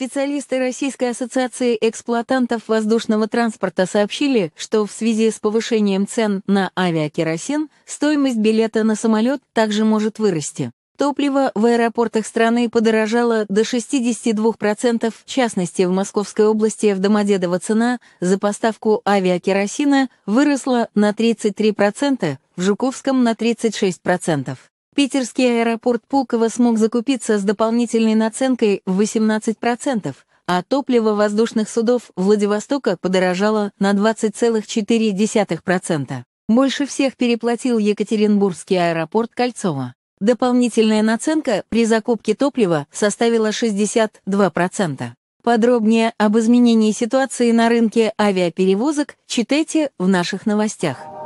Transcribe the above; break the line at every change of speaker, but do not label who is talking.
Специалисты Российской ассоциации эксплуатантов воздушного транспорта сообщили, что в связи с повышением цен на авиакеросин стоимость билета на самолет также может вырасти. Топливо в аэропортах страны подорожало до 62%, в частности, в Московской области в Домодедово цена за поставку авиакеросина выросла на 33%, в Жуковском на 36%. Питерский аэропорт Пулково смог закупиться с дополнительной наценкой в 18%, а топливо воздушных судов Владивостока подорожало на 20,4%. Больше всех переплатил Екатеринбургский аэропорт Кольцова. Дополнительная наценка при закупке топлива составила 62%. Подробнее об изменении ситуации на рынке авиаперевозок читайте в наших новостях.